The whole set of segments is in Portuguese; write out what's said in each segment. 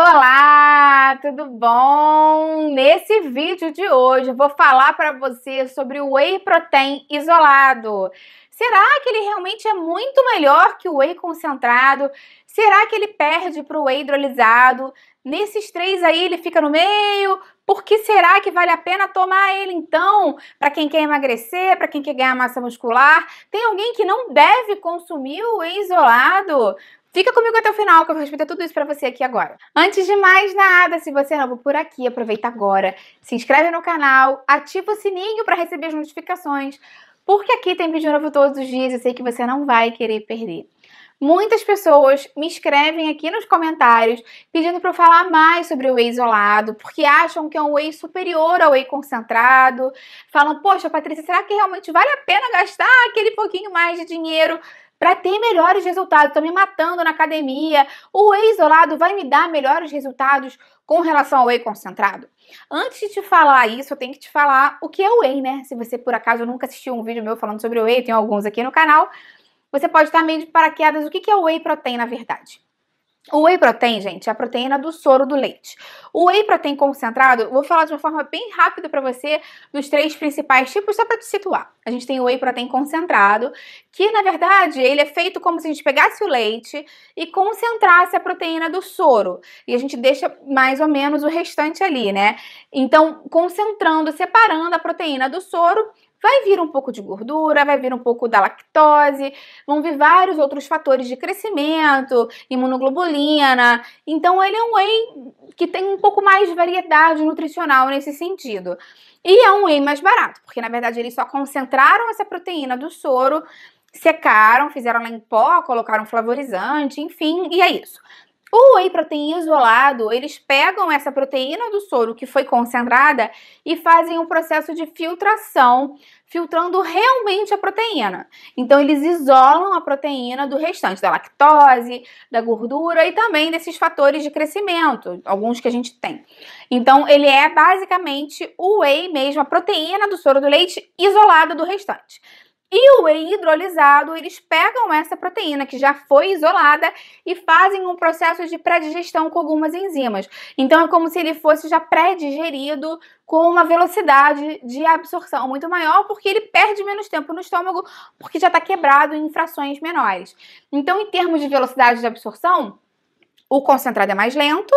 Olá, tudo bom? Nesse vídeo de hoje eu vou falar para você sobre o whey protein isolado. Será que ele realmente é muito melhor que o whey concentrado? Será que ele perde para o whey hidrolisado? Nesses três aí ele fica no meio? Por que será que vale a pena tomar ele então? Para quem quer emagrecer, para quem quer ganhar massa muscular, tem alguém que não deve consumir o whey isolado? Fica comigo até o final que eu vou responder tudo isso para você aqui agora. Antes de mais nada, se você é novo por aqui, aproveita agora, se inscreve no canal, ativa o sininho para receber as notificações, porque aqui tem vídeo novo todos os dias, eu sei que você não vai querer perder. Muitas pessoas me escrevem aqui nos comentários pedindo para eu falar mais sobre o whey isolado, porque acham que é um whey superior ao whey concentrado. Falam, poxa, Patrícia, será que realmente vale a pena gastar aquele pouquinho mais de dinheiro para ter melhores resultados. Estou me matando na academia. O whey isolado vai me dar melhores resultados com relação ao whey concentrado? Antes de te falar isso, eu tenho que te falar o que é o whey, né? Se você por acaso nunca assistiu um vídeo meu falando sobre o whey, tem alguns aqui no canal. Você pode estar meio de paraquedas. O que é o whey protein, na verdade? O whey protein, gente, é a proteína do soro do leite. O whey protein concentrado, vou falar de uma forma bem rápida para você dos três principais tipos, só para te situar. A gente tem o whey protein concentrado, que na verdade ele é feito como se a gente pegasse o leite e concentrasse a proteína do soro. E a gente deixa mais ou menos o restante ali, né? Então, concentrando, separando a proteína do soro Vai vir um pouco de gordura, vai vir um pouco da lactose, vão vir vários outros fatores de crescimento, imunoglobulina. Então ele é um whey que tem um pouco mais de variedade nutricional nesse sentido. E é um whey mais barato, porque na verdade eles só concentraram essa proteína do soro, secaram, fizeram ela em pó, colocaram flavorizante, enfim, e é isso. O whey protein isolado, eles pegam essa proteína do soro que foi concentrada e fazem um processo de filtração, filtrando realmente a proteína. Então eles isolam a proteína do restante, da lactose, da gordura e também desses fatores de crescimento, alguns que a gente tem. Então ele é basicamente o whey mesmo, a proteína do soro do leite isolada do restante. E o whey hidrolisado, eles pegam essa proteína que já foi isolada e fazem um processo de pré-digestão com algumas enzimas. Então é como se ele fosse já pré-digerido com uma velocidade de absorção muito maior, porque ele perde menos tempo no estômago, porque já está quebrado em frações menores. Então, em termos de velocidade de absorção, o concentrado é mais lento,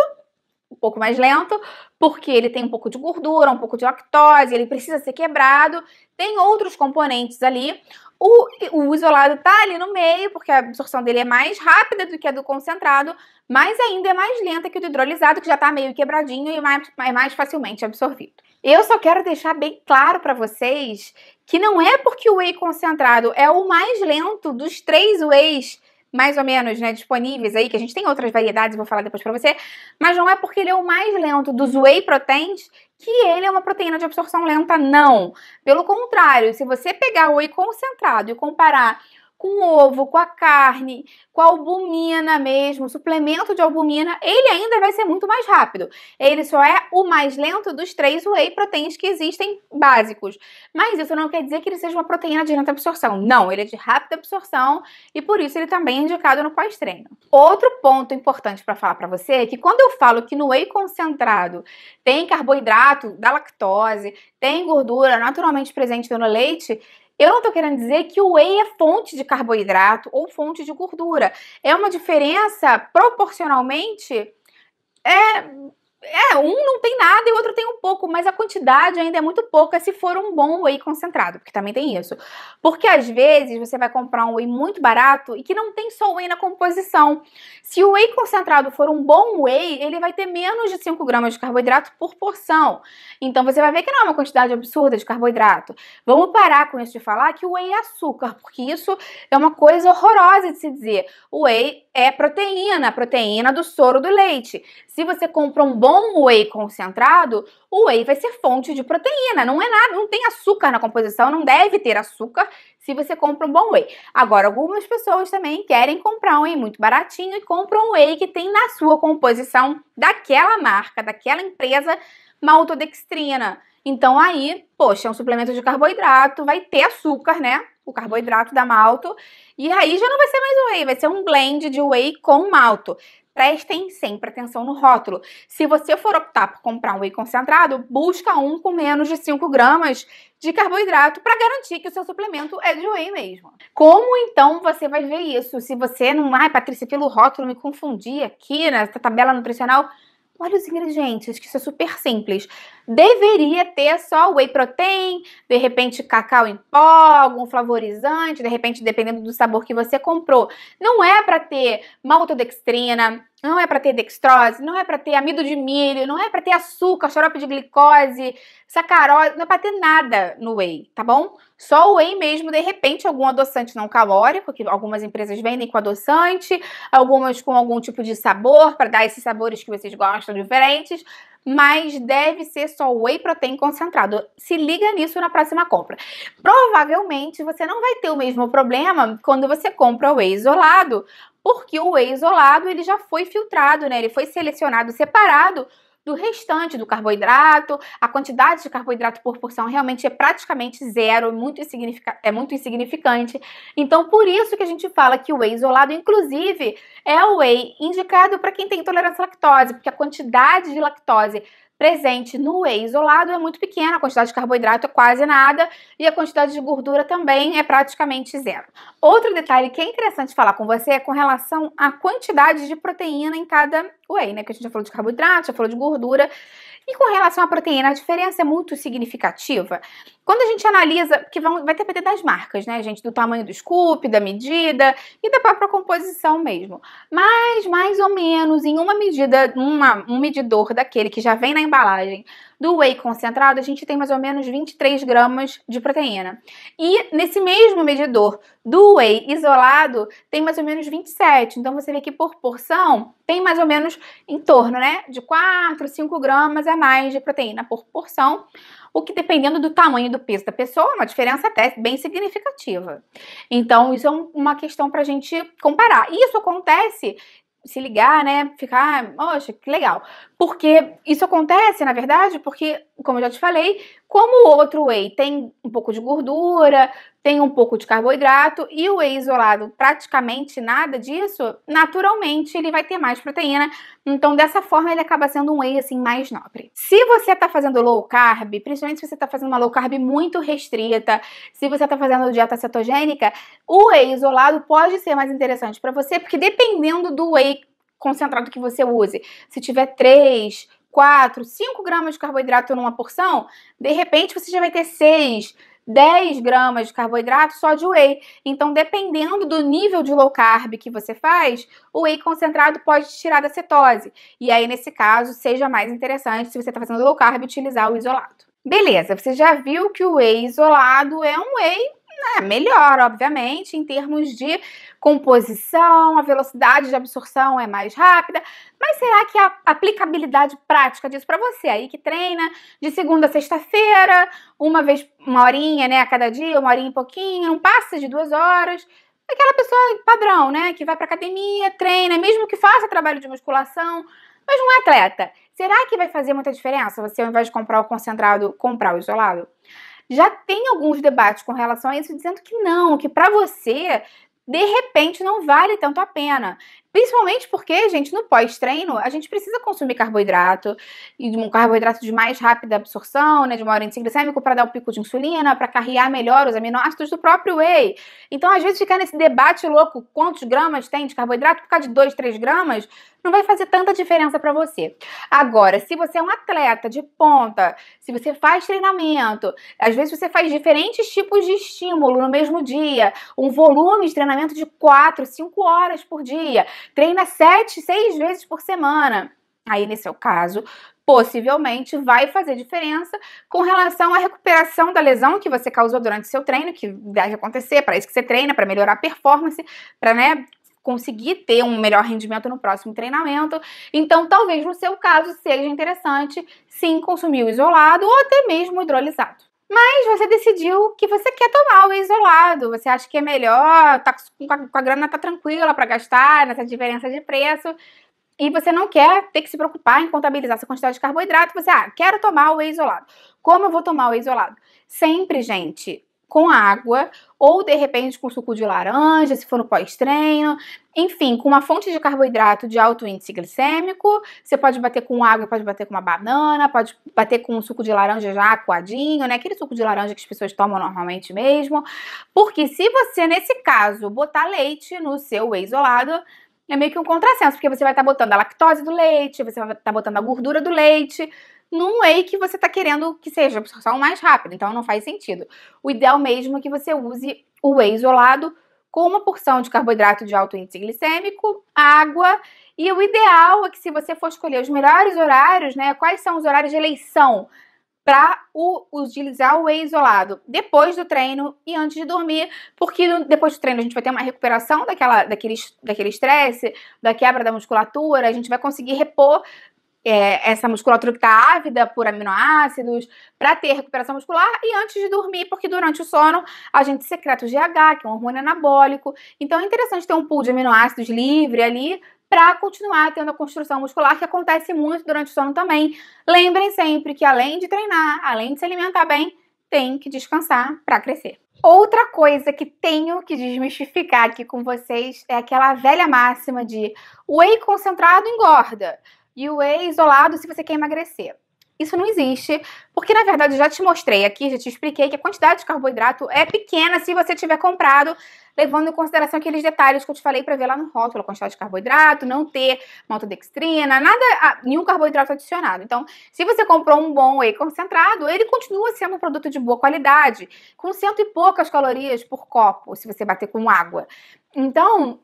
um pouco mais lento, porque ele tem um pouco de gordura, um pouco de lactose, ele precisa ser quebrado, tem outros componentes ali. O, o isolado está ali no meio, porque a absorção dele é mais rápida do que a do concentrado, mas ainda é mais lenta que o do hidrolisado, que já está meio quebradinho e mais, é mais facilmente absorvido. Eu só quero deixar bem claro para vocês que não é porque o whey concentrado é o mais lento dos três wheys mais ou menos, né, disponíveis aí, que a gente tem outras variedades, vou falar depois para você, mas não é porque ele é o mais lento dos whey proteins que ele é uma proteína de absorção lenta, não. Pelo contrário, se você pegar o whey concentrado e comparar com ovo, com a carne, com a albumina mesmo, suplemento de albumina, ele ainda vai ser muito mais rápido. Ele só é o mais lento dos três whey proteins que existem básicos. Mas isso não quer dizer que ele seja uma proteína de lenta absorção. Não, ele é de rápida absorção e por isso ele também é indicado no pós-treino. Outro ponto importante para falar para você é que quando eu falo que no whey concentrado tem carboidrato da lactose, tem gordura naturalmente presente no leite, eu não estou querendo dizer que o whey é fonte de carboidrato ou fonte de gordura. É uma diferença proporcionalmente é, é, um não tem nada e o outro tem um pouco, mas a quantidade ainda é muito pouca se for um bom whey concentrado, porque também tem isso. Porque às vezes você vai comprar um whey muito barato e que não tem só whey na composição. Se o whey concentrado for um bom whey, ele vai ter menos de 5 gramas de carboidrato por porção. Então você vai ver que não é uma quantidade absurda de carboidrato. Vamos parar com isso de falar que o whey é açúcar, porque isso é uma coisa horrorosa de se dizer. O whey é proteína, proteína do soro do leite. Se você compra um bom com o whey concentrado, o whey vai ser fonte de proteína. Não é nada, não tem açúcar na composição, não deve ter açúcar se você compra um bom whey. Agora, algumas pessoas também querem comprar um whey muito baratinho e compram um whey que tem na sua composição daquela marca, daquela empresa, maltodextrina. Então aí, poxa, é um suplemento de carboidrato, vai ter açúcar, né? O carboidrato da malto. E aí já não vai ser mais whey, vai ser um blend de whey com malto. Prestem sempre atenção no rótulo. Se você for optar por comprar um whey concentrado, busca um com menos de 5 gramas de carboidrato para garantir que o seu suplemento é de whey mesmo. Como então você vai ver isso? Se você não, ai, Patrícia, pelo rótulo me confundi aqui nessa tabela nutricional, Olha os ingredientes, que isso é super simples. Deveria ter só whey protein, de repente cacau em pó, algum flavorizante, de repente dependendo do sabor que você comprou. Não é para ter maltodextrina, não é para ter dextrose, não é para ter amido de milho, não é para ter açúcar, xarope de glicose, sacarose, não é para ter nada no whey, tá bom? Só o whey mesmo, de repente, algum adoçante não calórico, que algumas empresas vendem com adoçante, algumas com algum tipo de sabor, para dar esses sabores que vocês gostam diferentes, mas deve ser só whey protein concentrado. Se liga nisso na próxima compra. Provavelmente você não vai ter o mesmo problema quando você compra o whey isolado, porque o whey isolado ele já foi filtrado, né? Ele foi selecionado, separado do restante do carboidrato. A quantidade de carboidrato por porção realmente é praticamente zero, é muito é muito insignificante. Então, por isso que a gente fala que o whey isolado, inclusive, é o whey indicado para quem tem intolerância à lactose, porque a quantidade de lactose presente no whey isolado é muito pequena, a quantidade de carboidrato é quase nada e a quantidade de gordura também é praticamente zero. Outro detalhe que é interessante falar com você é com relação à quantidade de proteína em cada whey, né? Que a gente já falou de carboidrato, já falou de gordura. E com relação à proteína, a diferença é muito significativa. Quando a gente analisa, que vão, vai depender das marcas, né, gente? Do tamanho do scoop, da medida e da própria composição mesmo. Mas, mais ou menos, em uma medida, uma, um medidor daquele que já vem na embalagem do whey concentrado, a gente tem mais ou menos 23 gramas de proteína. E nesse mesmo medidor do whey isolado, tem mais ou menos 27. Então, você vê que por porção, tem mais ou menos em torno, né, de 4, 5 gramas a mais de proteína por porção, o que dependendo do tamanho do peso da pessoa, uma diferença até bem significativa. Então, isso é um, uma questão para a gente comparar. E isso acontece se ligar, né? Ficar, poxa, que legal. Porque isso acontece, na verdade, porque como eu já te falei, como o outro whey tem um pouco de gordura, tem um pouco de carboidrato e o whey isolado praticamente nada disso, naturalmente ele vai ter mais proteína. Então, dessa forma, ele acaba sendo um whey assim mais nobre. Se você está fazendo low carb, principalmente se você está fazendo uma low carb muito restrita, se você está fazendo dieta cetogênica, o whey isolado pode ser mais interessante para você, porque dependendo do whey concentrado que você use, se tiver 3, 4, 5 gramas de carboidrato numa porção, de repente você já vai ter 6, 10 gramas de carboidrato só de whey. Então, dependendo do nível de low carb que você faz, o whey concentrado pode te tirar da cetose. E aí, nesse caso, seja mais interessante, se você está fazendo low carb, utilizar o isolado. Beleza, você já viu que o whey isolado é um whey é melhor, obviamente, em termos de composição, a velocidade de absorção é mais rápida, mas será que a aplicabilidade prática disso para você aí que treina de segunda a sexta-feira, uma vez, uma horinha, né, a cada dia, uma horinha e pouquinho, não passa de duas horas, aquela pessoa padrão, né, que vai para academia, treina, mesmo que faça trabalho de musculação, mas não é atleta. Será que vai fazer muita diferença você, ao invés de comprar o concentrado, comprar o isolado? já tem alguns debates com relação a isso, dizendo que não, que para você de repente não vale tanto a pena. Principalmente porque, gente, no pós-treino, a gente precisa consumir carboidrato, e um carboidrato de mais rápida absorção, né, de maior índice glicêmico, para dar um pico de insulina, para carregar melhor os aminoácidos do próprio whey. Então, às vezes, ficar nesse debate louco, quantos gramas tem de carboidrato, por causa de 2, 3 gramas, não vai fazer tanta diferença para você. Agora, se você é um atleta de ponta, se você faz treinamento, às vezes você faz diferentes tipos de estímulo no mesmo dia, um volume de treinamento de 4, 5 horas por dia treina sete, seis vezes por semana. Aí, nesse seu caso, possivelmente vai fazer diferença com relação à recuperação da lesão que você causou durante seu treino, que deve acontecer, para isso que você treina, para melhorar a performance, para né, conseguir ter um melhor rendimento no próximo treinamento. Então, talvez no seu caso seja interessante sim consumir o isolado ou até mesmo hidrolisado. Mas você decidiu que você quer tomar o isolado, você acha que é melhor, tá com a, com a grana tá tranquila para gastar nessa diferença de preço, e você não quer ter que se preocupar em contabilizar essa quantidade de carboidrato, você, ah, quero tomar o isolado. Como eu vou tomar o isolado? Sempre, gente, com água ou de repente com suco de laranja, se for no pós-treino, enfim, com uma fonte de carboidrato de alto índice glicêmico. Você pode bater com água, pode bater com uma banana, pode bater com um suco de laranja já coadinho, né? Aquele suco de laranja que as pessoas tomam normalmente mesmo. Porque se você, nesse caso, botar leite no seu whey isolado, é meio que um contrassenso, porque você vai estar tá botando a lactose do leite, você vai estar tá botando a gordura do leite num whey que você está querendo que seja o mais rápido então não faz sentido. O ideal mesmo é que você use o whey isolado com uma porção de carboidrato de alto índice glicêmico, água. E o ideal é que se você for escolher os melhores horários, né, quais são os horários de eleição para utilizar o whey isolado depois do treino e antes de dormir, porque depois do treino a gente vai ter uma recuperação daquela, daquele, daquele estresse, da quebra da musculatura, a gente vai conseguir repor é, essa musculatura que está ávida por aminoácidos, para ter recuperação muscular e antes de dormir, porque durante o sono a gente secreta o GH, que é um hormônio anabólico. Então é interessante ter um pool de aminoácidos livre ali para continuar tendo a construção muscular que acontece muito durante o sono também. Lembrem sempre que além de treinar, além de se alimentar bem, tem que descansar para crescer. Outra coisa que tenho que desmistificar aqui com vocês é aquela velha máxima de whey concentrado engorda e o whey isolado se você quer emagrecer. Isso não existe, porque na verdade já te mostrei aqui, já te expliquei que a quantidade de carboidrato é pequena se você tiver comprado, levando em consideração aqueles detalhes que eu te falei para ver lá no rótulo, a quantidade de carboidrato, não ter maltodextrina, nada, nenhum carboidrato adicionado. Então, se você comprou um bom whey concentrado, ele continua sendo um produto de boa qualidade, com cento e poucas calorias por copo, se você bater com água. Então,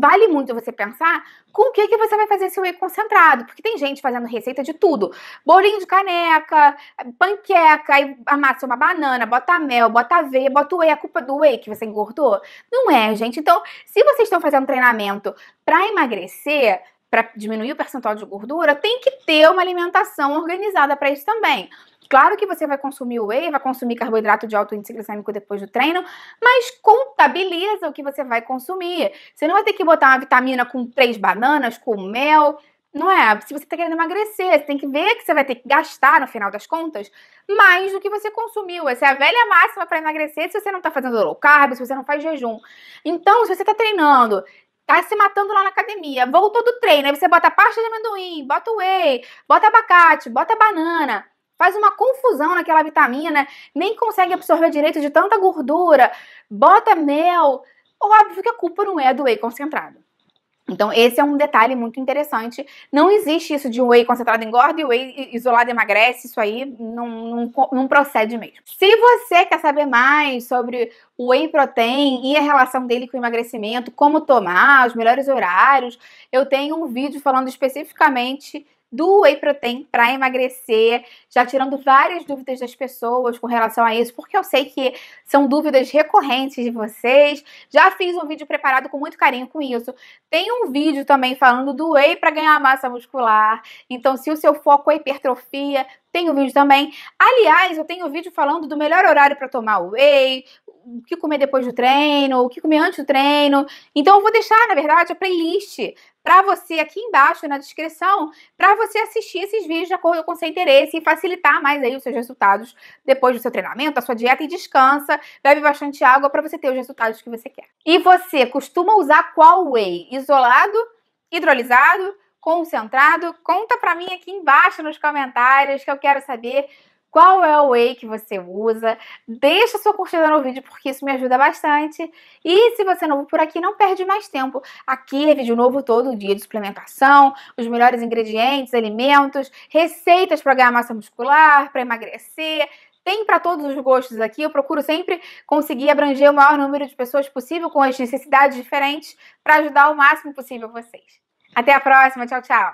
vale muito você pensar com o que, que você vai fazer seu whey concentrado, porque tem gente fazendo receita de tudo. Bolinho de caneca, panqueca, aí amassa uma banana, bota mel, bota aveia, bota whey, a culpa do whey que você engordou? Não é, gente. Então, se vocês estão fazendo treinamento para emagrecer, para diminuir o percentual de gordura, tem que ter uma alimentação organizada para isso também. Claro que você vai consumir whey, vai consumir carboidrato de alto índice glicêmico depois do treino, mas contabiliza o que você vai consumir. Você não vai ter que botar uma vitamina com três bananas, com mel, não é? Se você está querendo emagrecer, você tem que ver que você vai ter que gastar, no final das contas, mais do que você consumiu. Essa é a velha máxima para emagrecer se você não está fazendo low carb, se você não faz jejum. Então, se você está treinando, está se matando lá na academia, voltou do treino, aí você bota pasta de amendoim, bota whey, bota abacate, bota banana faz uma confusão naquela vitamina, né? nem consegue absorver direito de tanta gordura, bota mel. Óbvio que a culpa não é do whey concentrado. Então, esse é um detalhe muito interessante. Não existe isso de whey concentrado engorda e whey isolado emagrece. Isso aí não, não, não, procede mesmo. Se você quer saber mais sobre o whey protein e a relação dele com o emagrecimento, como tomar, os melhores horários, eu tenho um vídeo falando especificamente do whey protein para emagrecer, já tirando várias dúvidas das pessoas com relação a isso, porque eu sei que são dúvidas recorrentes de vocês. Já fiz um vídeo preparado com muito carinho com isso. Tem um vídeo também falando do whey para ganhar massa muscular. Então, se o seu foco é hipertrofia, tem o um vídeo também. Aliás, eu tenho um vídeo falando do melhor horário para tomar whey, o que comer depois do treino, o que comer antes do treino. Então eu vou deixar, na verdade, a playlist para você aqui embaixo na descrição, para você assistir esses vídeos de acordo com seu interesse e facilitar mais aí os seus resultados depois do seu treinamento, a sua dieta e descansa, bebe bastante água para você ter os resultados que você quer. E você costuma usar qual whey? Isolado, hidrolisado, concentrado? Conta para mim aqui embaixo nos comentários que eu quero saber qual é o whey que você usa. Deixa sua curtida no vídeo porque isso me ajuda bastante. E se você é novo por aqui, não perde mais tempo. Aqui é vídeo novo todo dia de suplementação, os melhores ingredientes, alimentos, receitas para ganhar massa muscular, para emagrecer. Tem para todos os gostos aqui. Eu procuro sempre conseguir abranger o maior número de pessoas possível com as necessidades diferentes para ajudar o máximo possível vocês. Até a próxima, tchau, tchau.